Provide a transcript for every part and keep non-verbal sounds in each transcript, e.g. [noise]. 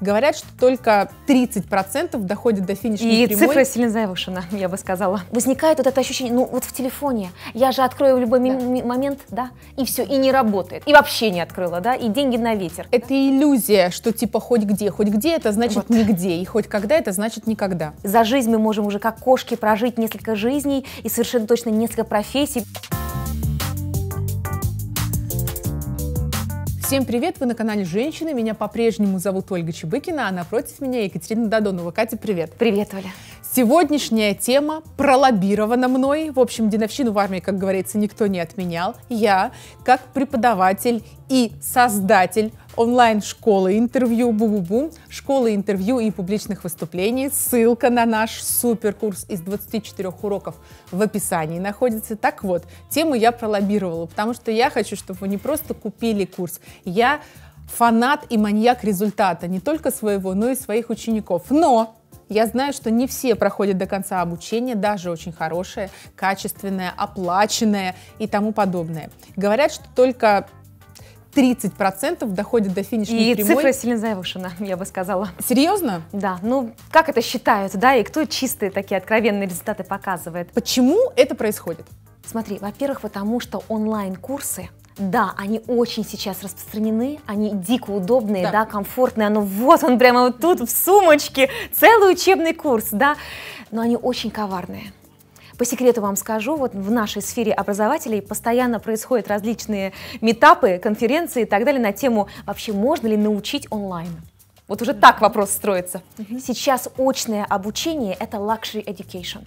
Говорят, что только 30% доходит до финишной и прямой. И цифра сильно завышена, я бы сказала. Возникает вот это ощущение, ну вот в телефоне, я же открою в любой да. момент, да, и все, и не работает. И вообще не открыла, да, и деньги на ветер. Это да? иллюзия, что типа хоть где, хоть где это значит вот. нигде, и хоть когда это значит никогда. За жизнь мы можем уже как кошки прожить несколько жизней и совершенно точно несколько профессий. Всем привет! Вы на канале «Женщины». Меня по-прежнему зовут Ольга Чебыкина, а напротив меня Екатерина Додонова. Катя, привет! Привет, Оля! Сегодняшняя тема пролоббирована мной. В общем, дедовщину в армии, как говорится, никто не отменял. Я, как преподаватель и создатель онлайн-школы интервью «Бу-бу-бу», школы интервью и публичных выступлений. Ссылка на наш суперкурс из 24 уроков в описании находится. Так вот, тему я пролоббировала, потому что я хочу, чтобы вы не просто купили курс, я фанат и маньяк результата, не только своего, но и своих учеников. Но я знаю, что не все проходят до конца обучение, даже очень хорошее, качественное, оплаченное и тому подобное. Говорят, что только 30% доходит до финишной и прямой. И цифра сильно завышена, я бы сказала. Серьезно? Да. Ну, как это считают, да, и кто чистые такие откровенные результаты показывает? Почему это происходит? Смотри, во-первых, потому что онлайн-курсы да, они очень сейчас распространены, они дико удобные, да, да комфортные. Оно вот он прямо вот тут в сумочке, целый учебный курс, да. Но они очень коварные. По секрету вам скажу, вот в нашей сфере образователей постоянно происходят различные метапы, конференции и так далее на тему вообще можно ли научить онлайн. Вот уже так вопрос строится. Сейчас очное обучение – это luxury education.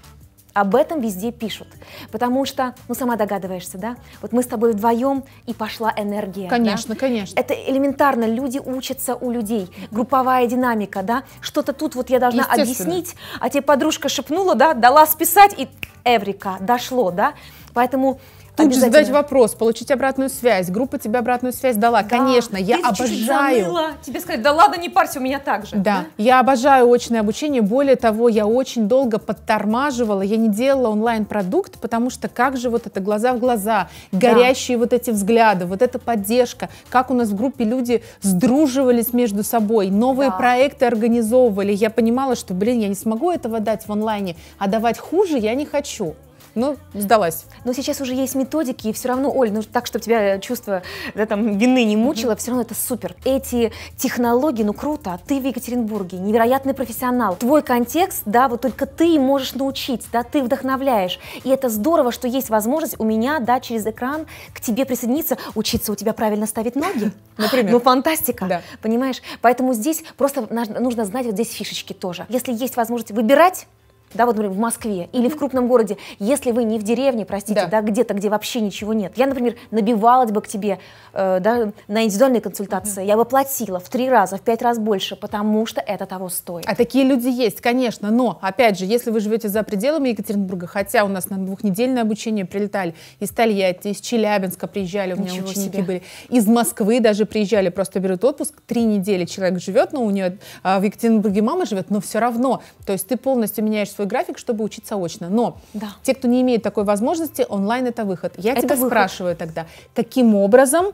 Об этом везде пишут, потому что, ну сама догадываешься, да? Вот мы с тобой вдвоем и пошла энергия. Конечно, да? конечно. Это элементарно, люди учатся у людей, групповая динамика, да? Что-то тут вот я должна объяснить, а тебе подружка шепнула, да, дала списать и Эврика, дошло, да? Поэтому Тут же задать вопрос, получить обратную связь. Группа тебе обратную связь дала. Да. Конечно, я Ты обожаю. Заныла. Тебе сказать, да ладно, не парься, у меня так же. Да. да, я обожаю очное обучение. Более того, я очень долго подтормаживала. Я не делала онлайн-продукт, потому что как же вот это глаза в глаза, горящие да. вот эти взгляды, вот эта поддержка, как у нас в группе люди сдруживались между собой, новые да. проекты организовывали. Я понимала, что, блин, я не смогу этого дать в онлайне, а давать хуже я не хочу. Ну, сдалась. Но сейчас уже есть методики, и все равно, Оль, ну так, чтобы тебя чувство да, там, вины не мучило, mm-hmm. все равно это супер. Эти технологии, ну круто, а ты в Екатеринбурге, невероятный профессионал. Твой контекст, да, вот только ты можешь научить, да, ты вдохновляешь. И это здорово, что есть возможность у меня, да, через экран к тебе присоединиться, учиться у тебя правильно ставить ноги. [laughs] Например. Ну, фантастика, да. понимаешь? Поэтому здесь просто нужно знать вот здесь фишечки тоже. Если есть возможность выбирать, да, вот, например, в Москве или в крупном городе, если вы не в деревне, простите, да, да где-то, где вообще ничего нет. Я, например, набивалась бы к тебе э, да, на индивидуальные консультации, я бы платила в три раза, в пять раз больше, потому что это того стоит. А такие люди есть, конечно, но, опять же, если вы живете за пределами Екатеринбурга, хотя у нас на двухнедельное обучение прилетали из Тольятти, из Челябинска приезжали, у меня Ничего ученики себе. были, из Москвы даже приезжали, просто берут отпуск, три недели человек живет, но у нее а, в Екатеринбурге мама живет, но все равно, то есть ты полностью меняешь свой свой график, чтобы учиться очно. Но да. те, кто не имеет такой возможности, онлайн это выход. Я это тебя выход. спрашиваю тогда, каким образом,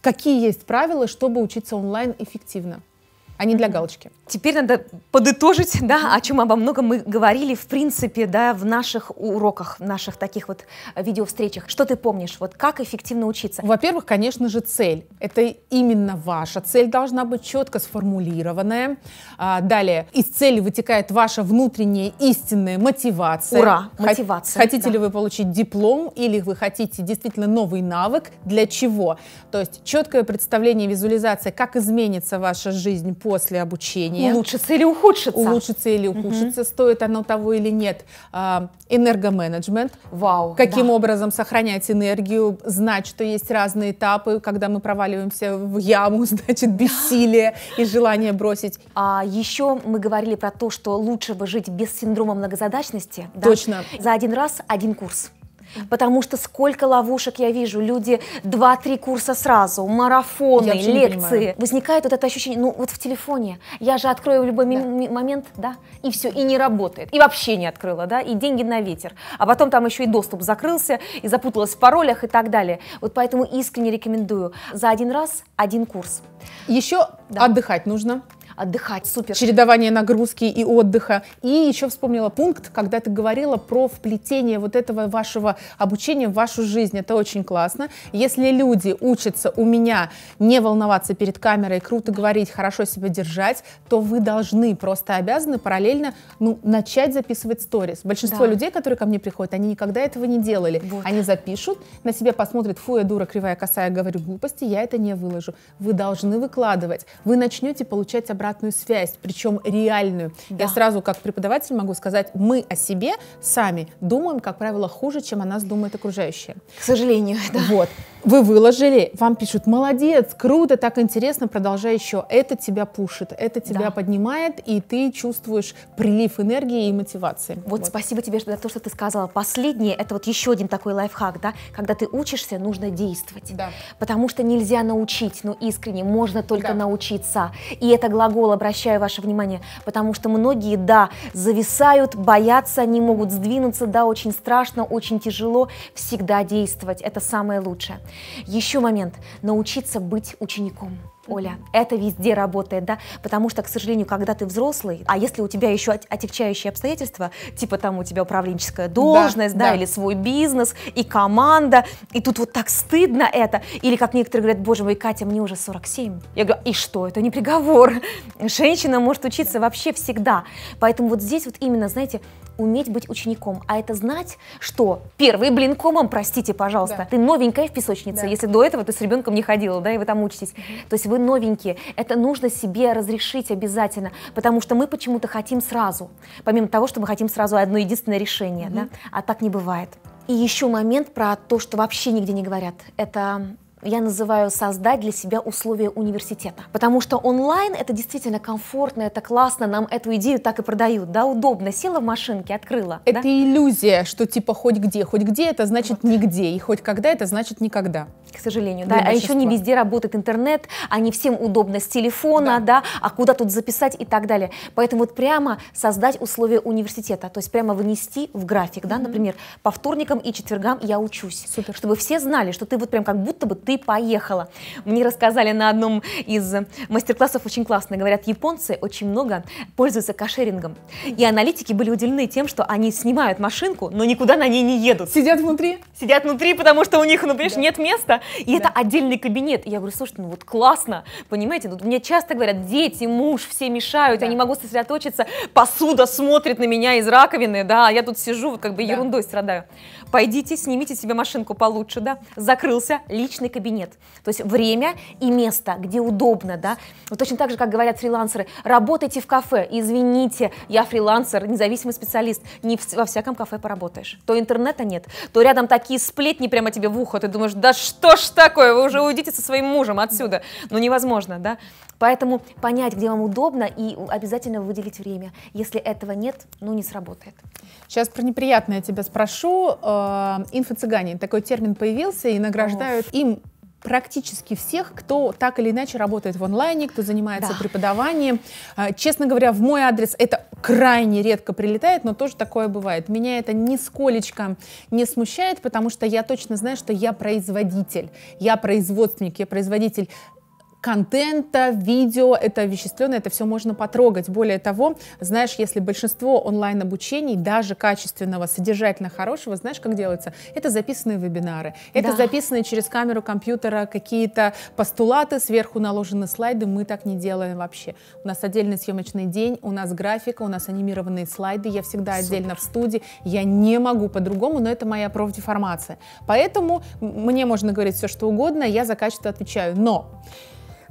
какие есть правила, чтобы учиться онлайн эффективно? а не для галочки. Теперь надо подытожить, да, о чем обо многом мы говорили, в принципе, да, в наших уроках, в наших таких вот э, видеовстречах. Что ты помнишь, вот как эффективно учиться? Во-первых, конечно же, цель. Это именно ваша цель должна быть четко сформулированная. А, далее, из цели вытекает ваша внутренняя истинная мотивация. Ура, мотивация. Хотите да. ли вы получить диплом или вы хотите действительно новый навык, для чего? То есть четкое представление, визуализация, как изменится ваша жизнь по после обучения. Улучшится или ухудшится. Улучшится или ухудшится, угу. стоит оно того или нет. А, энергоменеджмент. Вау. Каким да. образом сохранять энергию, знать, что есть разные этапы, когда мы проваливаемся в яму, [laughs] значит, бессилие и желание бросить. А еще мы говорили про то, что лучше бы жить без синдрома многозадачности. Да? Точно. За один раз один курс. Потому что сколько ловушек я вижу, люди 2-3 курса сразу, марафоны, лекции. Возникает вот это ощущение, ну вот в телефоне, я же открою в любой да. момент, да, и все, и не работает, и вообще не открыла, да, и деньги на ветер. А потом там еще и доступ закрылся, и запуталась в паролях и так далее. Вот поэтому искренне рекомендую за один раз один курс. Еще да. отдыхать нужно отдыхать, супер. Чередование нагрузки и отдыха. И еще вспомнила пункт, когда ты говорила про вплетение вот этого вашего обучения в вашу жизнь. Это очень классно. Если люди учатся у меня не волноваться перед камерой, круто говорить, хорошо себя держать, то вы должны, просто обязаны параллельно ну, начать записывать сторис. Большинство да. людей, которые ко мне приходят, они никогда этого не делали. Вот. Они запишут, на себя посмотрят, фу, я дура, кривая, косая, говорю глупости, я это не выложу. Вы должны выкладывать. Вы начнете получать обратную обратную связь, причем реальную. Да. Я сразу как преподаватель могу сказать, мы о себе сами думаем, как правило, хуже, чем о нас думает окружающие. К сожалению, да. Вот. Вы выложили, вам пишут, молодец, круто, так интересно, продолжай еще. Это тебя пушит, это тебя да. поднимает, и ты чувствуешь прилив энергии и мотивации. Вот, вот спасибо тебе за то, что ты сказала. Последнее, это вот еще один такой лайфхак, да, когда ты учишься, нужно действовать. Да. Потому что нельзя научить, ну искренне, можно только да. научиться. И это глагол, обращаю ваше внимание, потому что многие, да, зависают, боятся, не могут сдвинуться, да, очень страшно, очень тяжело. Всегда действовать, это самое лучшее. Еще момент. Научиться быть учеником. Оля, это везде работает, да, потому что, к сожалению, когда ты взрослый, а если у тебя еще отягчающие обстоятельства, типа там у тебя управленческая должность, да, да, да, или свой бизнес, и команда, и тут вот так стыдно это, или как некоторые говорят, боже мой, Катя, мне уже 47. Я говорю, и что, это не приговор. Женщина может учиться вообще всегда. Поэтому вот здесь вот именно, знаете, уметь быть учеником, а это знать, что первый блин комом, простите, пожалуйста, да. ты новенькая в песочнице, да. если до этого ты с ребенком не ходила, да, и вы там учитесь. Угу. То есть вы новенькие. Это нужно себе разрешить обязательно, потому что мы почему-то хотим сразу, помимо того, что мы хотим сразу одно единственное решение, угу. да, а так не бывает. И еще момент про то, что вообще нигде не говорят. Это я называю создать для себя условия университета. Потому что онлайн это действительно комфортно, это классно, нам эту идею так и продают, да, удобно, села в машинке, открыла. Это да? иллюзия, что типа хоть где, хоть где это значит вот. нигде, и хоть когда это значит никогда. К сожалению, да, а большинства. а еще не везде работает интернет, а не всем удобно с телефона, да. да, а куда тут записать и так далее. Поэтому вот прямо создать условия университета, то есть прямо внести в график, mm -hmm. да, например, по вторникам и четвергам я учусь, Супер. чтобы все знали, что ты вот прям как будто бы ты ты поехала. Мне рассказали на одном из мастер-классов очень классно, говорят, японцы очень много пользуются кошерингом. И аналитики были удивлены тем, что они снимают машинку, но никуда на ней не едут. Сидят внутри? Сидят внутри, потому что у них, ну, понимаешь, да. нет места, и да. это отдельный кабинет. И я говорю, слушайте, ну вот классно, понимаете? Тут мне часто говорят, дети, муж, все мешают, да. я не могу сосредоточиться, посуда смотрит на меня из раковины, да, а я тут сижу, вот как бы да. ерундой страдаю пойдите, снимите себе машинку получше, да, закрылся личный кабинет. То есть время и место, где удобно, да. Вот точно так же, как говорят фрилансеры, работайте в кафе, извините, я фрилансер, независимый специалист, не во всяком кафе поработаешь. То интернета нет, то рядом такие сплетни прямо тебе в ухо, ты думаешь, да что ж такое, вы уже уйдите со своим мужем отсюда. Ну невозможно, да. Поэтому понять, где вам удобно, и обязательно выделить время. Если этого нет, ну не сработает. Сейчас про неприятное тебя спрошу э, э, инфо-цыгане. Такой термин появился и награждают О. им практически всех, кто так или иначе работает в онлайне, кто занимается да. преподаванием. Э, честно говоря, в мой адрес это крайне редко прилетает, но тоже такое бывает. Меня это нисколечко не смущает, потому что я точно знаю, что я производитель, я производственник, я производитель контента, видео, это вещественное, это все можно потрогать. Более того, знаешь, если большинство онлайн-обучений, даже качественного, содержательно хорошего, знаешь, как делается? Это записанные вебинары, это да. записанные через камеру компьютера какие-то постулаты, сверху наложены слайды, мы так не делаем вообще. У нас отдельный съемочный день, у нас графика, у нас анимированные слайды, я всегда Супер. отдельно в студии, я не могу по-другому, но это моя профдеформация. Поэтому мне можно говорить все, что угодно, я за качество отвечаю. Но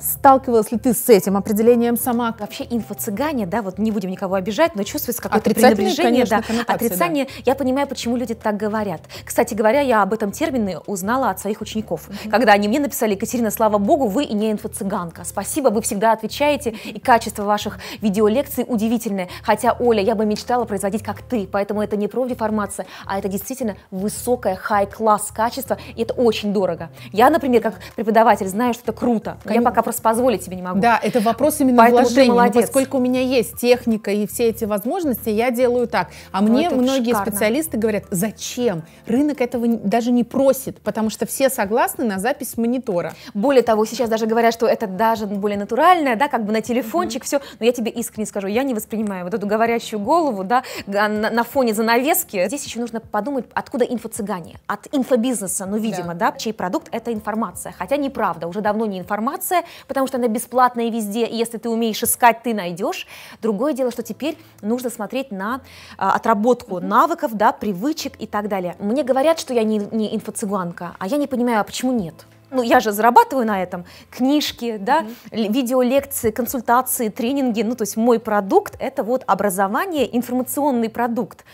Сталкивалась ли ты с этим определением сама? Вообще инфо-цыгане, да, вот не будем никого обижать, но чувствуется какое-то пренебрежение, да, отрицание. Да. Я понимаю, почему люди так говорят. Кстати говоря, я об этом термине узнала от своих учеников, mm-hmm. когда они мне написали, Екатерина, слава богу, вы и не инфо-цыганка. Спасибо, вы всегда отвечаете, и качество ваших видеолекций удивительное. Хотя, Оля, я бы мечтала производить как ты, поэтому это не про деформация, а это действительно высокое хай-класс качество, и это очень дорого. Я, например, как преподаватель знаю, что это круто. Конечно. Я пока просто позволить себе не могу. Да, это вопрос именно Поэтому вложения. Ну, молодец. Но поскольку у меня есть техника и все эти возможности, я делаю так. А ну, мне многие шикарно. специалисты говорят, зачем? Рынок этого даже не просит, потому что все согласны на запись монитора. Более того, сейчас даже говорят, что это даже более натуральное, да, как бы на телефончик mm-hmm. все. Но я тебе искренне скажу, я не воспринимаю вот эту говорящую голову, да, на, на фоне занавески. Здесь еще нужно подумать, откуда инфо-цыгане? От инфобизнеса, ну, видимо, да. да, чей продукт это информация. Хотя неправда, уже давно не информация, потому что она бесплатная везде, и если ты умеешь искать, ты найдешь. Другое дело, что теперь нужно смотреть на а, отработку mm-hmm. навыков, да, привычек и так далее. Мне говорят, что я не, не инфо-цыганка, а я не понимаю, а почему нет? ну я же зарабатываю на этом, книжки, да, mm-hmm. видеолекции, консультации, тренинги, ну то есть мой продукт это вот образование, информационный продукт.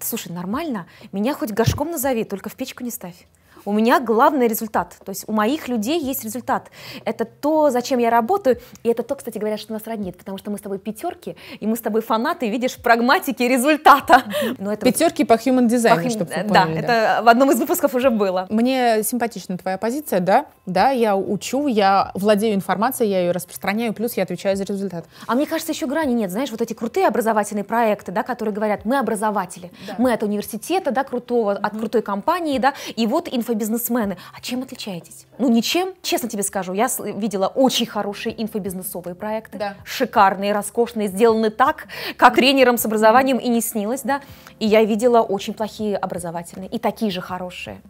Слушай, нормально, меня хоть горшком назови, только в печку не ставь у меня главный результат. То есть у моих людей есть результат. Это то, зачем я работаю, и это то, кстати говоря, что нас роднит, потому что мы с тобой пятерки, и мы с тобой фанаты, видишь, прагматики результата. Но это пятерки вот... по human design, по чтобы вы поняли, да, это в одном из выпусков уже было. Мне симпатична твоя позиция, да, да, я учу, я владею информацией, я ее распространяю, плюс я отвечаю за результат. А мне кажется, еще грани нет, знаешь, вот эти крутые образовательные проекты, да, которые говорят, мы образователи, да. мы от университета, да, крутого, mm-hmm. от крутой компании, да, и вот инфо бизнесмены, А чем отличаетесь? Ну, ничем. Честно тебе скажу, я видела очень хорошие инфобизнесовые проекты. Да. Шикарные, роскошные, сделаны так, как тренерам с образованием и не снилось, да. И я видела очень плохие образовательные и такие же хорошие.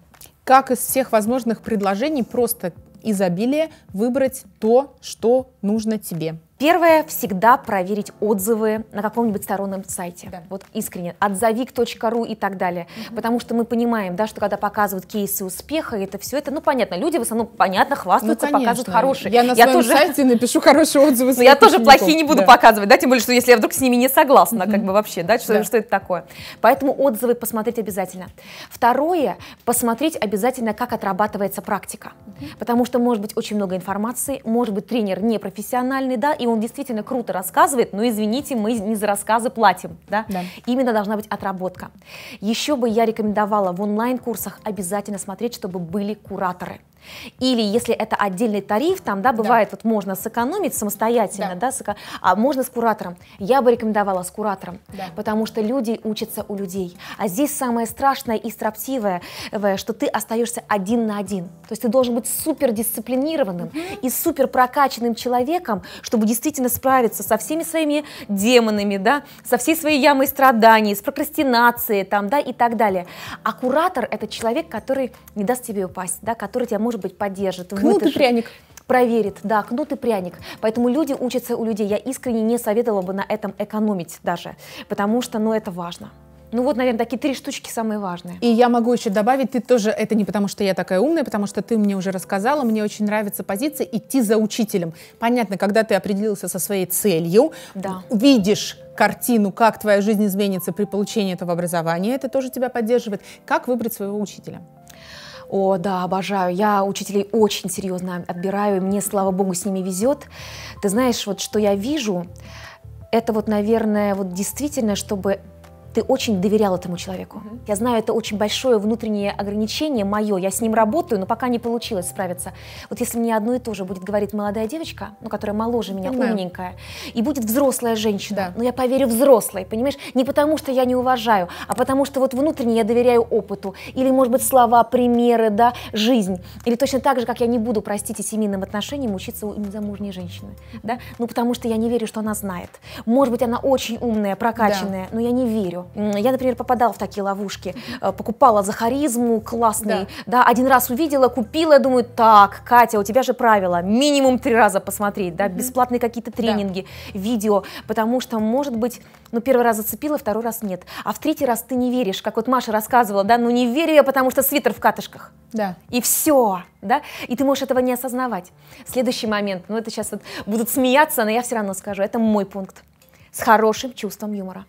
Как из всех возможных предложений просто изобилие выбрать то, что нужно тебе? Первое – всегда проверить отзывы на каком-нибудь стороннем сайте. Да. Вот искренне. Отзовик.ру и так далее. Угу. Потому что мы понимаем, да, что когда показывают кейсы успеха, это все, это, ну, понятно, люди в основном, понятно, хвастаются, ну, показывают хорошие. Я на я тоже... сайте напишу хорошие отзывы ну, я тоже плохие не буду показывать, да, тем более, что если я вдруг с ними не согласна, как бы вообще, да что, это такое. Поэтому отзывы посмотреть обязательно. Второе – посмотреть обязательно, как отрабатывается практика. Потому что может быть очень много информации, может быть тренер непрофессиональный, да, и и он действительно круто рассказывает, но, извините, мы не за рассказы платим, да? да. Именно должна быть отработка. Еще бы я рекомендовала в онлайн-курсах обязательно смотреть, чтобы были кураторы. Или если это отдельный тариф, там, да, бывает, да. вот можно сэкономить самостоятельно, да, да сэко... а можно с куратором. Я бы рекомендовала с куратором, да. потому что люди учатся у людей. А здесь самое страшное и строптивое, э, что ты остаешься один на один. То есть ты должен быть супер дисциплинированным mm-hmm. и супер прокачанным человеком, чтобы действительно справиться со всеми своими демонами, да, со всей своей ямой страданий, с прокрастинацией там, да, и так далее. А куратор – это человек, который не даст тебе упасть, да, который тебя может может быть, поддержит, Кнут и пряник проверит, да, кнут и пряник. Поэтому люди учатся у людей. Я искренне не советовала бы на этом экономить даже, потому что, ну, это важно. Ну вот, наверное, такие три штучки самые важные. И я могу еще добавить, ты тоже, это не потому, что я такая умная, потому что ты мне уже рассказала, мне очень нравится позиция идти за учителем. Понятно, когда ты определился со своей целью, да. видишь картину, как твоя жизнь изменится при получении этого образования, это тоже тебя поддерживает. Как выбрать своего учителя? О, да, обожаю. Я учителей очень серьезно отбираю, и мне, слава богу, с ними везет. Ты знаешь, вот что я вижу, это вот, наверное, вот действительно, чтобы ты очень доверял этому человеку. Я знаю, это очень большое внутреннее ограничение мое, я с ним работаю, но пока не получилось справиться. Вот если мне одно и то же будет говорить молодая девочка, ну, которая моложе меня, Понимаю. умненькая, и будет взрослая женщина, да. но ну, я поверю взрослой, понимаешь? Не потому, что я не уважаю, а потому, что вот внутренне я доверяю опыту, или, может быть, слова, примеры, да, жизнь. Или точно так же, как я не буду, простите, семейным отношениям учиться у замужней женщины, да? Ну, потому что я не верю, что она знает. Может быть, она очень умная, прокачанная, да. но я не верю я, например, попадала в такие ловушки, э, покупала за харизму классный, да. да, один раз увидела, купила, думаю, так, Катя, у тебя же правило, минимум три раза посмотреть, да, бесплатные какие-то тренинги, да. видео, потому что, может быть, ну, первый раз зацепила, второй раз нет, а в третий раз ты не веришь, как вот Маша рассказывала, да, ну, не верю я, потому что свитер в катышках. Да. И все, да, и ты можешь этого не осознавать. Следующий момент, ну, это сейчас вот будут смеяться, но я все равно скажу, это мой пункт с хорошим чувством юмора.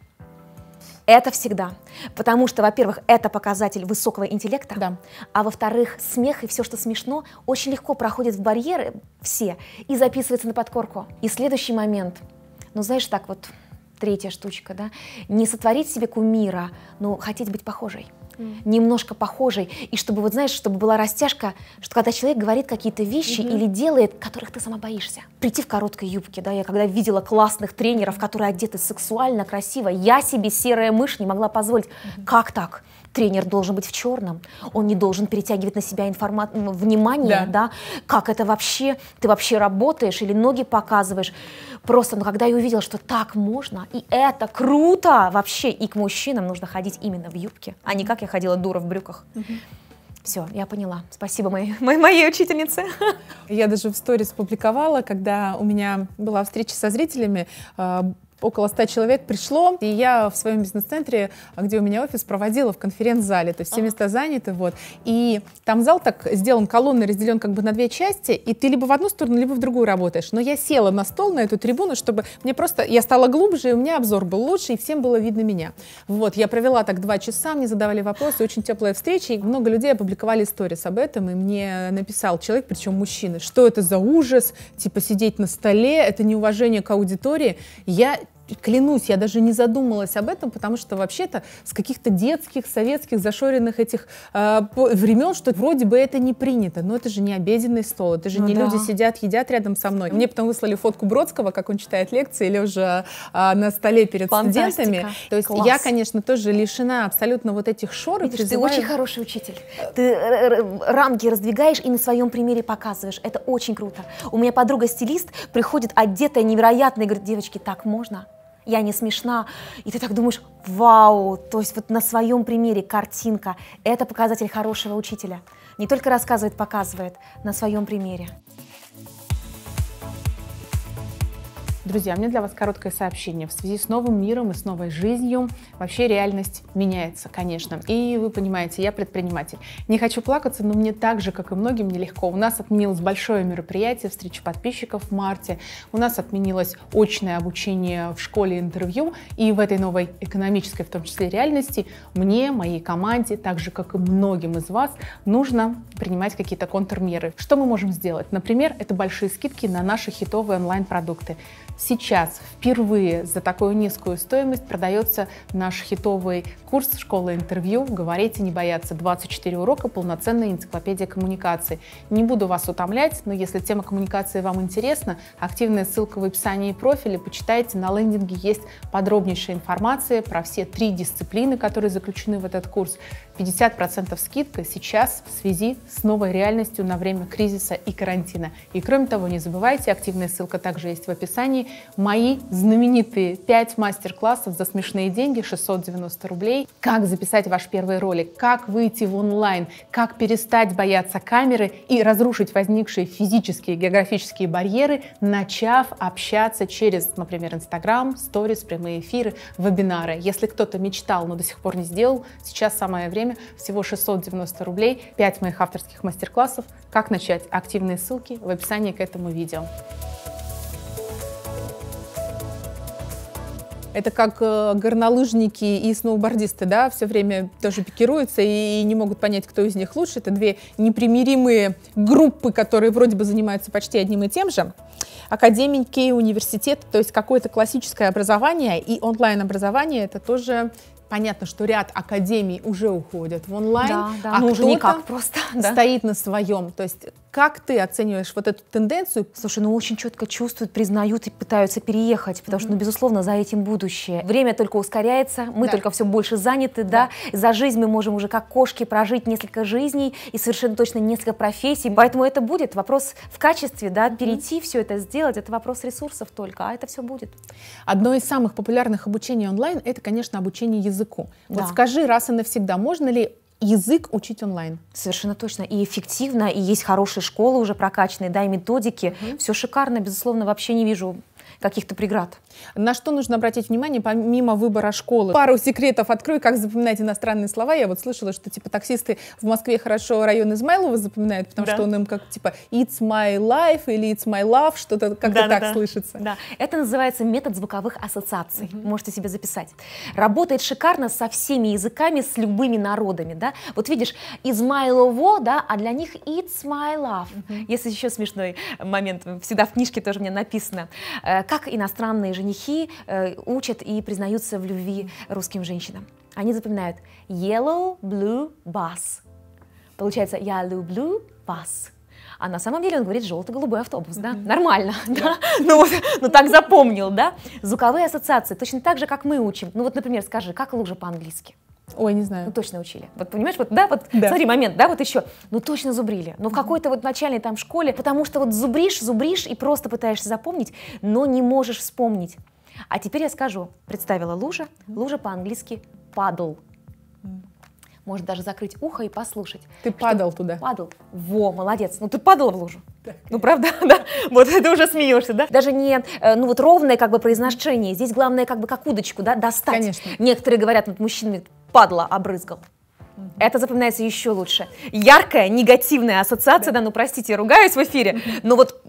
Это всегда. Потому что, во-первых, это показатель высокого интеллекта, да. а во-вторых, смех и все, что смешно, очень легко проходит в барьеры все и записывается на подкорку. И следующий момент. Ну, знаешь, так вот, третья штучка, да, не сотворить себе кумира, но хотеть быть похожей mm. немножко похожей, и чтобы, вот знаешь, чтобы была растяжка, что когда человек говорит какие-то вещи mm-hmm. или делает, которых ты сама боишься. Прийти в короткой юбке, да, я когда видела классных тренеров, которые одеты сексуально, красиво, я себе серая мышь не могла позволить. Mm-hmm. Как так? тренер должен быть в черном, он не должен перетягивать на себя информа- внимание, да. да, как это вообще, ты вообще работаешь или ноги показываешь. Просто, ну, когда я увидела, что так можно, и это круто вообще, и к мужчинам нужно ходить именно в юбке, а не как я ходила дура в брюках. Все, я поняла. Спасибо моей, [laughs] моей, моей учительнице. Я даже в сторис публиковала, когда у меня была встреча со зрителями, а, около 100 человек пришло, и я в своем бизнес-центре, где у меня офис, проводила в конференц-зале, то есть все места заняты, вот, и там зал так сделан колонны разделен как бы на две части, и ты либо в одну сторону, либо в другую работаешь, но я села на стол на эту трибуну, чтобы мне просто, я стала глубже, и у меня обзор был лучше, и всем было видно меня, вот, я провела так два часа, мне задавали вопросы, очень теплая встреча, и много людей опубликовали истории об этом, и мне написал человек, причем мужчина, что это за ужас, типа сидеть на столе, это неуважение к аудитории, я клянусь, я даже не задумалась об этом, потому что вообще-то с каких-то детских, советских, зашоренных этих э, времен, что вроде бы это не принято, но это же не обеденный стол, это же ну не да. люди сидят, едят рядом со мной. Мне потом выслали фотку Бродского, как он читает лекции, или уже э, на столе перед Фантастика. студентами. То есть Класс. я, конечно, тоже лишена абсолютно вот этих шоров. Видишь, призываю... ты очень хороший учитель. Ты э, рамки раздвигаешь и на своем примере показываешь. Это очень круто. У меня подруга-стилист приходит одетая невероятно и говорит, девочки, так можно? я не смешна, и ты так думаешь, вау, то есть вот на своем примере картинка, это показатель хорошего учителя. Не только рассказывает, показывает на своем примере. Друзья, у меня для вас короткое сообщение. В связи с новым миром и с новой жизнью вообще реальность меняется, конечно. И вы понимаете, я предприниматель. Не хочу плакаться, но мне так же, как и многим, нелегко. У нас отменилось большое мероприятие, встреча подписчиков в марте. У нас отменилось очное обучение в школе интервью. И в этой новой экономической, в том числе реальности, мне, моей команде, так же, как и многим из вас, нужно принимать какие-то контрмеры. Что мы можем сделать? Например, это большие скидки на наши хитовые онлайн-продукты. Сейчас впервые за такую низкую стоимость продается наш хитовый курс школы интервью. Говорите, не бояться. 24 урока. Полноценная энциклопедия коммуникации». Не буду вас утомлять, но если тема коммуникации вам интересна, активная ссылка в описании профиля, почитайте, на лендинге есть подробнейшая информация про все три дисциплины, которые заключены в этот курс. 50% скидка сейчас в связи с новой реальностью на время кризиса и карантина. И кроме того, не забывайте, активная ссылка также есть в описании, мои знаменитые 5 мастер-классов за смешные деньги, 690 рублей, как записать ваш первый ролик, как выйти в онлайн, как перестать бояться камеры и разрушить возникшие физические и географические барьеры, начав общаться через, например, Инстаграм, сторис, прямые эфиры, вебинары. Если кто-то мечтал, но до сих пор не сделал, сейчас самое время, всего 690 рублей, 5 моих авторов авторских мастер-классов «Как начать?» Активные ссылки в описании к этому видео. Это как э, горнолыжники и сноубордисты, да, все время тоже пикируются и не могут понять, кто из них лучше. Это две непримиримые группы, которые вроде бы занимаются почти одним и тем же. Академики, университет, то есть какое-то классическое образование и онлайн-образование, это тоже понятно, что ряд академий уже уходят в онлайн, да, да. а, а кто-то никак просто да. стоит на своем. То есть как ты оцениваешь вот эту тенденцию? Слушай, ну очень четко чувствуют, признают и пытаются переехать, потому что, ну, безусловно, за этим будущее. Время только ускоряется, мы да. только все больше заняты, да. да. За жизнь мы можем уже как кошки прожить несколько жизней и совершенно точно несколько профессий. Поэтому это будет вопрос в качестве, да, mm-hmm. перейти, все это сделать, это вопрос ресурсов только, а это все будет. Одно из самых популярных обучений онлайн это, конечно, обучение языку. Да. Вот скажи раз и навсегда, можно ли язык учить онлайн. Совершенно точно. И эффективно, и есть хорошие школы уже прокачанные, да, и методики. Угу. Все шикарно, безусловно, вообще не вижу каких-то преград. На что нужно обратить внимание, помимо выбора школы? Пару секретов открой, как запоминать иностранные слова. Я вот слышала, что типа таксисты в Москве хорошо район Измайлова запоминают, потому да. что он им как типа it's my life или it's my love, что-то как-то да, так да, слышится. Да, это называется метод звуковых ассоциаций. Угу. Можете себе записать. Работает шикарно со всеми языками, с любыми народами, да. Вот видишь, Измайлово, да, а для них it's my love. Угу. Если еще смешной момент, всегда в книжке тоже мне написано. Э, Э, как иностранные женихи э, учат и признаются в любви русским женщинам. Они запоминают yellow blue bus. Получается, я люблю вас. А на самом деле он говорит желто-голубой автобус, да? Mm-hmm. Нормально, yeah. да? Ну, ну так запомнил, да? Звуковые ассоциации, точно так же, как мы учим. Ну вот, например, скажи, как лужа по-английски? Ой, не знаю. Ну, точно учили. Вот понимаешь, вот, да, вот, да. смотри, момент, да, вот еще. Ну, точно зубрили. Но ну, в какой-то вот начальной там школе, потому что вот зубришь, зубришь и просто пытаешься запомнить, но не можешь вспомнить. А теперь я скажу, представила лужа, лужа по-английски падал. Можно даже закрыть ухо и послушать. Ты падал туда. Падал. Во, молодец. Ну ты падала в лужу. Ну, правда, [laughs] да? Вот это уже смеешься, да? Даже не, э, ну вот ровное как бы произношение. Здесь главное как бы как удочку, да, достать. Конечно. Некоторые говорят, вот мужчины падла обрызгал. Это запоминается еще лучше. Яркая, негативная ассоциация, да, ну простите, я ругаюсь в эфире, но вот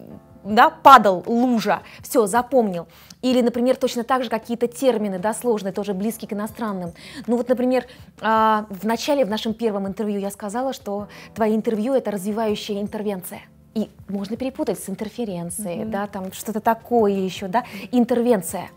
да, падал, лужа, все, запомнил. Или, например, точно так же какие-то термины, да, сложные, тоже близкие к иностранным. Ну вот, например, а, в начале, в нашем первом интервью я сказала, что твои интервью – это развивающая интервенция и можно перепутать с интерференцией, угу. да, там что-то такое еще, да, интервенция.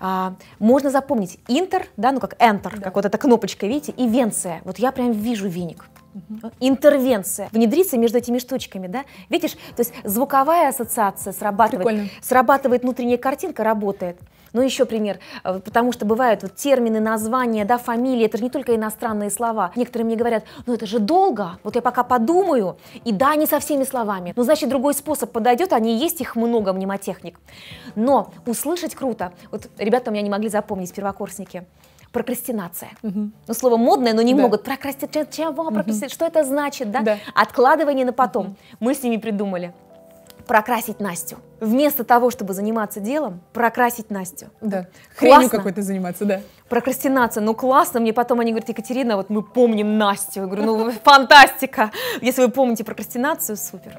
А, можно запомнить интер, да, ну как enter, да. как вот эта кнопочка, видите, и венция. Вот я прям вижу веник. Угу. Интервенция. Внедриться между этими штучками, да? Видишь, то есть звуковая ассоциация срабатывает, Прикольно. срабатывает внутренняя картинка, работает. Ну, еще пример, а, потому что бывают вот термины, названия, да, фамилии, это же не только иностранные слова. Некоторые мне говорят, ну это же долго, вот я пока подумаю, и да, не со всеми словами. Ну, значит, другой способ подойдет, они есть, их много, мнемотехник. Но услышать круто. Вот ребята у меня не могли запомнить, первокурсники прокрастинация. Угу. Ну, слово модное, но не да. могут. Прокрастинация, чего? Прокрастинация. Угу. Что это значит, да? да? Откладывание на потом. Угу. Мы с ними придумали прокрасить Настю. Вместо того, чтобы заниматься делом, прокрасить Настю. Да. Хренью какой-то заниматься, да. Прокрастинация, ну классно. Мне потом они говорят, Екатерина, вот мы помним Настю. Я говорю, ну фантастика. Если вы помните прокрастинацию, супер.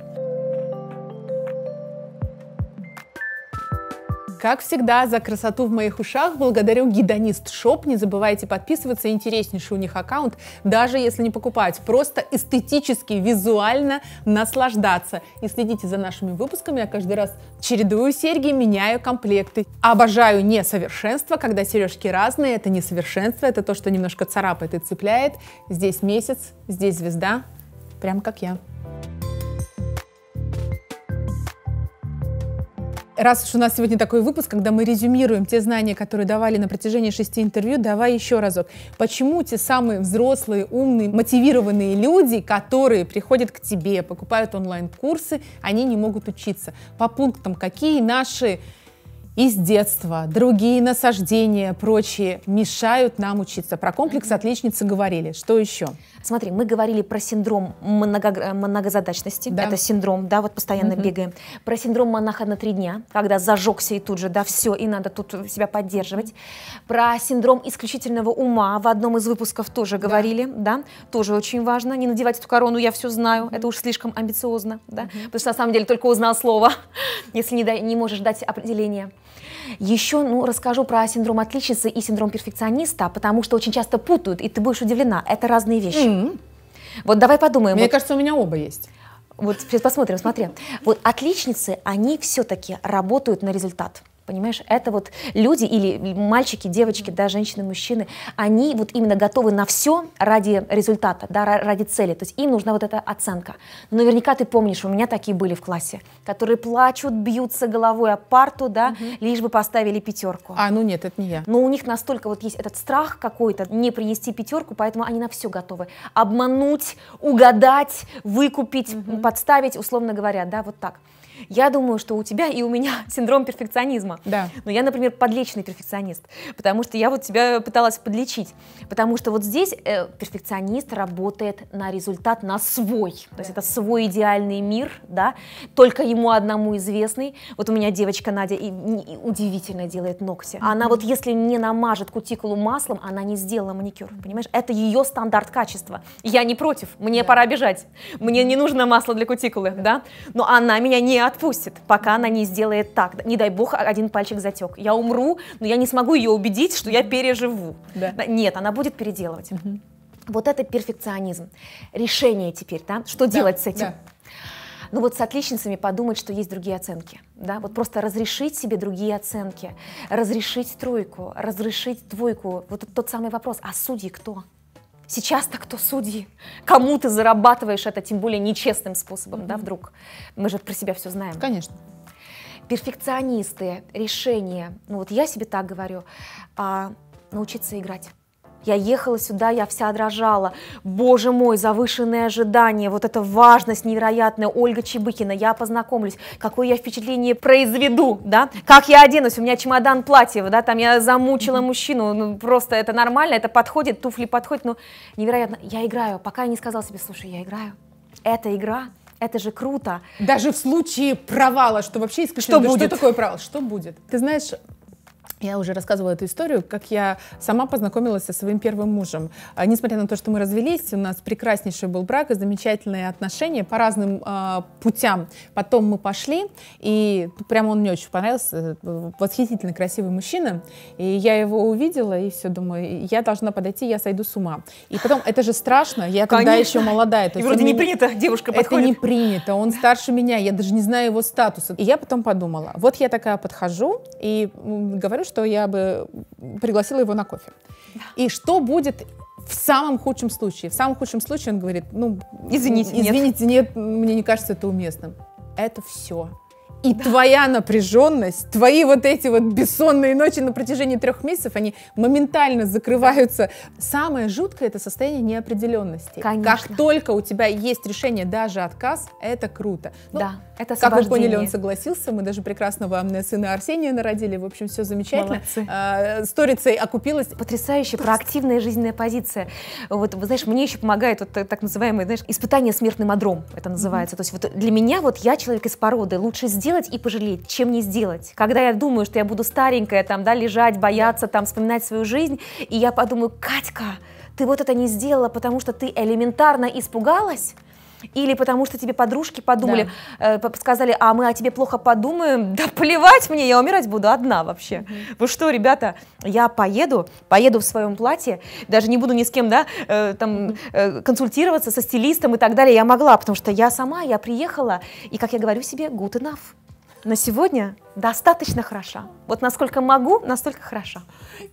Как всегда, за красоту в моих ушах благодарю гедонист Шоп. Не забывайте подписываться, интереснейший у них аккаунт, даже если не покупать. Просто эстетически, визуально наслаждаться. И следите за нашими выпусками. Я каждый раз чередую серьги, меняю комплекты. Обожаю несовершенство, когда сережки разные. Это несовершенство, это то, что немножко царапает и цепляет. Здесь месяц, здесь звезда, прям как я. раз уж у нас сегодня такой выпуск, когда мы резюмируем те знания, которые давали на протяжении шести интервью, давай еще разок. Почему те самые взрослые, умные, мотивированные люди, которые приходят к тебе, покупают онлайн-курсы, они не могут учиться? По пунктам, какие наши из детства, другие насаждения, прочие мешают нам учиться. Про комплекс отличницы говорили. Что еще? Смотри, мы говорили про синдром много, многозадачности. Да. Это синдром, да, вот постоянно угу. бегаем. Про синдром монаха на три дня, когда зажегся и тут же, да, все, и надо тут себя поддерживать. Про синдром исключительного ума в одном из выпусков тоже да. говорили, да, тоже очень важно. Не надевать эту корону, я все знаю, это уж слишком амбициозно, да, угу. потому что на самом деле только узнал слово, [laughs] если не, да, не можешь дать определение. Еще ну, расскажу про синдром отличницы и синдром перфекциониста, потому что очень часто путают, и ты будешь удивлена. Это разные вещи. Mm-hmm. Вот давай подумаем. Мне вот... кажется, у меня оба есть. Вот сейчас посмотрим, смотри. Вот отличницы, они все-таки работают на результат понимаешь? Это вот люди или мальчики, девочки, да, женщины, мужчины, они вот именно готовы на все ради результата, да, ради цели. То есть им нужна вот эта оценка. Но наверняка ты помнишь, у меня такие были в классе, которые плачут, бьются головой о парту, да, угу. лишь бы поставили пятерку. А, ну нет, это не я. Но у них настолько вот есть этот страх какой-то не принести пятерку, поэтому они на все готовы. Обмануть, угадать, выкупить, угу. подставить, условно говоря, да, вот так. Я думаю, что у тебя и у меня [laughs] синдром перфекционизма. Да. Но я, например, подлечный перфекционист, потому что я вот тебя пыталась подлечить, потому что вот здесь э, перфекционист работает на результат, на свой, да. то есть это свой идеальный мир, да, только ему одному известный. Вот у меня девочка Надя и, и удивительно делает ногти. Она вот если не намажет кутикулу маслом, она не сделала маникюр, понимаешь? Это ее стандарт качества. Я не против, мне да. пора бежать, мне не нужно масло для кутикулы, да, но она меня не отпустит, пока она не сделает так. Не дай бог, один пальчик затек. Я умру, но я не смогу ее убедить, что я переживу. Да. Нет, она будет переделывать. Угу. Вот это перфекционизм. Решение теперь, да? Что да, делать с этим? Да. Ну вот с отличницами подумать, что есть другие оценки. Да? Вот просто разрешить себе другие оценки, разрешить тройку, разрешить двойку. Вот тот самый вопрос, а судьи кто? Сейчас-то кто судьи? Кому ты зарабатываешь это, тем более нечестным способом, да, вдруг? Мы же про себя все знаем. Конечно. Перфекционисты, решения. Ну вот я себе так говорю. А, научиться играть. Я ехала сюда, я вся дрожала. Боже мой, завышенные ожидания, вот эта важность невероятная. Ольга Чебыкина, я познакомлюсь, какое я впечатление произведу, да? Как я оденусь, у меня чемодан платьев, да, там я замучила мужчину, ну просто это нормально, это подходит, туфли подходят, Но ну, невероятно. Я играю, пока я не сказала себе, слушай, я играю, это игра, это же круто. Даже в случае провала, что вообще исключено, что, будет? что такое провал, что будет? Ты знаешь, я уже рассказывала эту историю, как я сама познакомилась со своим первым мужем. А, несмотря на то, что мы развелись, у нас прекраснейший был брак и замечательные отношения по разным а, путям. Потом мы пошли, и прямо он мне очень понравился, восхитительно красивый мужчина. И я его увидела, и все, думаю, я должна подойти, я сойду с ума. И потом, это же страшно, я Конечно. тогда еще молодая. То и вроде не принято, девушка подходит. Это не принято, он старше меня, я даже не знаю его статуса. И я потом подумала, вот я такая подхожу и говорю, что я бы пригласила его на кофе. И что будет в самом худшем случае? В самом худшем случае он говорит, ну, извините, извините, нет, нет мне не кажется это уместным. Это все. И да. твоя напряженность, твои вот эти вот бессонные ночи на протяжении трех месяцев, они моментально закрываются. Самое жуткое это состояние неопределенности. Конечно. Как только у тебя есть решение, даже отказ, это круто. Ну, да, это Как вы поняли, он согласился. Мы даже прекрасного э, сына Арсения народили. В общем, все замечательно. Молодцы. А, сторицей окупилась. Потрясающая Просто... проактивная жизненная позиция. Вот, вы знаешь, мне еще помогает вот э, так называемое, знаешь, испытание смертным одром, это называется. Mm-hmm. То есть вот для меня, вот я человек из породы, лучше сделать сделать и пожалеть, чем не сделать. Когда я думаю, что я буду старенькая, там, да, лежать, бояться, там, вспоминать свою жизнь, и я подумаю, Катька, ты вот это не сделала, потому что ты элементарно испугалась, или потому что тебе подружки подумали, да. э, сказали, а мы о тебе плохо подумаем, да плевать мне, я умирать буду одна вообще. Угу. Mm -hmm. Вы что, ребята, я поеду, поеду в своем платье, даже не буду ни с кем, да, э, там э, консультироваться со стилистом и так далее, я могла, потому что я сама, я приехала, и, как я говорю себе, good enough. На сегодня достаточно хороша. Вот насколько могу, настолько хороша.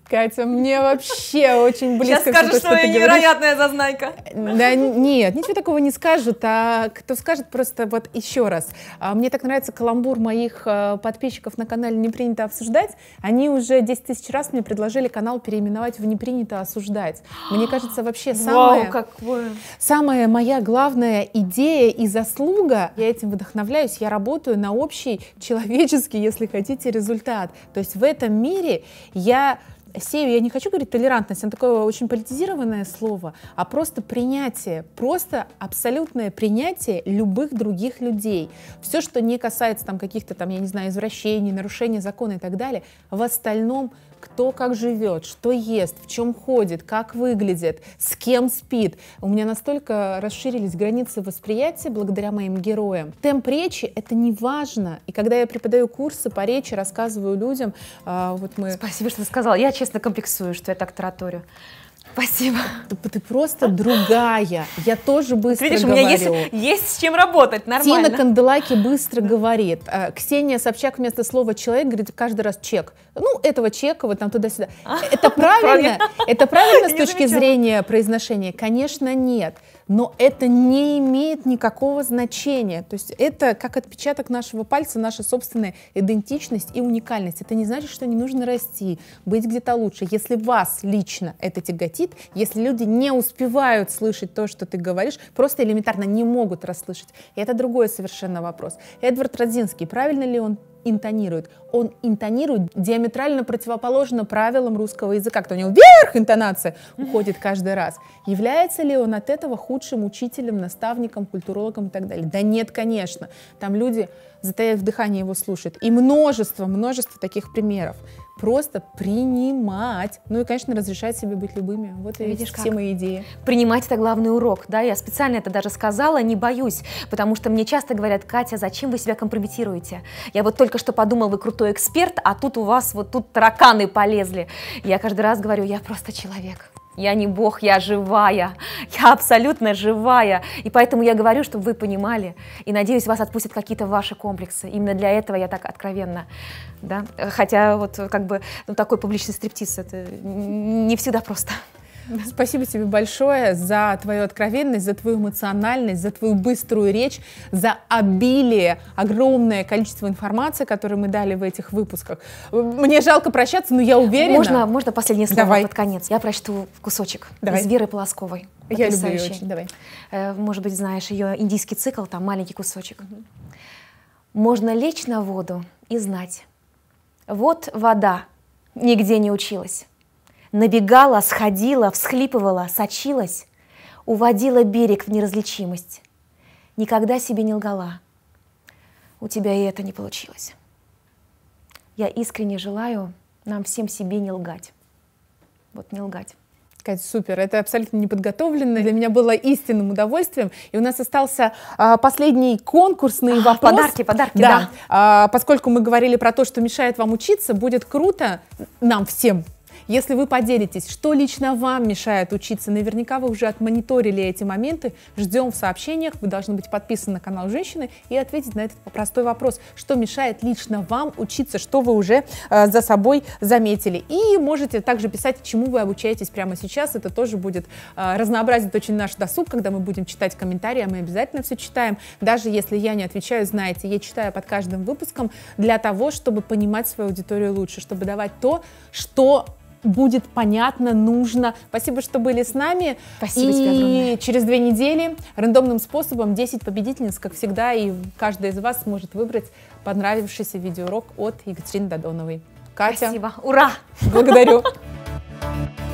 Катя, мне вообще очень близко. Сейчас скажешь, что, что я невероятная говоришь. зазнайка. Да нет, ничего такого не скажут, а кто скажет просто вот еще раз. А, мне так нравится каламбур моих э, подписчиков на канале «Не принято обсуждать». Они уже 10 тысяч раз мне предложили канал переименовать в «Не принято осуждать». Мне кажется, вообще самое. Вау, какое. самая моя главная идея и заслуга, я этим вдохновляюсь, я работаю на общий человеческий если хотите, результат. То есть в этом мире я сею, я не хочу говорить толерантность, это такое очень политизированное слово, а просто принятие, просто абсолютное принятие любых других людей. Все, что не касается там каких-то там, я не знаю, извращений, нарушений закона и так далее, в остальном – кто как живет, что ест, в чем ходит, как выглядит, с кем спит. У меня настолько расширились границы восприятия благодаря моим героям. Темп речи — это не важно. И когда я преподаю курсы по речи, рассказываю людям, а, вот мы... Спасибо, что ты сказала. Я, честно, комплексую, что я так тараторю. Спасибо. Ты, ты просто другая. Я тоже быстро Видишь, говорю. у меня есть, есть с чем работать, нормально. Тина Канделаки быстро говорит. Э, Ксения Собчак вместо слова «человек» говорит каждый раз «чек». Ну, этого чека, вот там туда-сюда. [laughs] это правильно? Это правильно с точки зрения произношения? Конечно, нет но это не имеет никакого значения. То есть это как отпечаток нашего пальца, наша собственная идентичность и уникальность. Это не значит, что не нужно расти, быть где-то лучше. Если вас лично это тяготит, если люди не успевают слышать то, что ты говоришь, просто элементарно не могут расслышать, это другой совершенно вопрос. Эдвард Родзинский, правильно ли он интонирует. Он интонирует диаметрально противоположно правилам русского языка. Кто у него вверх интонация уходит каждый раз. Является ли он от этого худшим учителем, наставником, культурологом и так далее? Да нет, конечно. Там люди, затаив дыхание, его слушают. И множество, множество таких примеров просто принимать. Ну и, конечно, разрешать себе быть любыми. Вот и Видишь, все как? мои идеи. Принимать это главный урок, да? Я специально это даже сказала, не боюсь, потому что мне часто говорят, Катя, зачем вы себя компрометируете? Я вот только что подумал, вы крутой эксперт, а тут у вас вот тут тараканы полезли. Я каждый раз говорю, я просто человек. Я не бог, я живая. Я абсолютно живая. И поэтому я говорю, чтобы вы понимали. И надеюсь, вас отпустят какие-то ваши комплексы. Именно для этого я так откровенно. Да? Хотя вот как бы ну, такой публичный стриптиз, это не всегда просто. Спасибо тебе большое за твою откровенность, за твою эмоциональность, за твою быструю речь, за обилие, огромное количество информации, которую мы дали в этих выпусках. Мне жалко прощаться, но я уверена... Можно, можно последнее слово Давай. под конец? Я прочту кусочек Давай. из Веры Полосковой. Я люблю ее очень. Давай. Э, может быть, знаешь ее индийский цикл, там маленький кусочек. Можно лечь на воду и знать. Вот вода, нигде не училась. Набегала, сходила, всхлипывала, сочилась, уводила берег в неразличимость. Никогда себе не лгала. У тебя и это не получилось. Я искренне желаю нам всем себе не лгать. Вот не лгать. Кать, супер, это абсолютно неподготовленно, для меня было истинным удовольствием. И у нас остался а, последний конкурсный а, вопрос. Подарки, подарки, да. да. А, поскольку мы говорили про то, что мешает вам учиться, будет круто нам всем если вы поделитесь, что лично вам мешает учиться, наверняка вы уже отмониторили эти моменты. Ждем в сообщениях. Вы должны быть подписаны на канал «Женщины» и ответить на этот простой вопрос. Что мешает лично вам учиться, что вы уже э, за собой заметили. И можете также писать, чему вы обучаетесь прямо сейчас. Это тоже будет э, разнообразить очень наш досуг, когда мы будем читать комментарии, а мы обязательно все читаем. Даже если я не отвечаю, знаете, я читаю под каждым выпуском для того, чтобы понимать свою аудиторию лучше, чтобы давать то, что будет понятно, нужно. Спасибо, что были с нами. Спасибо и тебе огромное. через две недели рандомным способом 10 победительниц, как всегда, и каждая из вас сможет выбрать понравившийся видеоурок от Екатерины Додоновой. Катя. Спасибо. Ура! Благодарю. [laughs]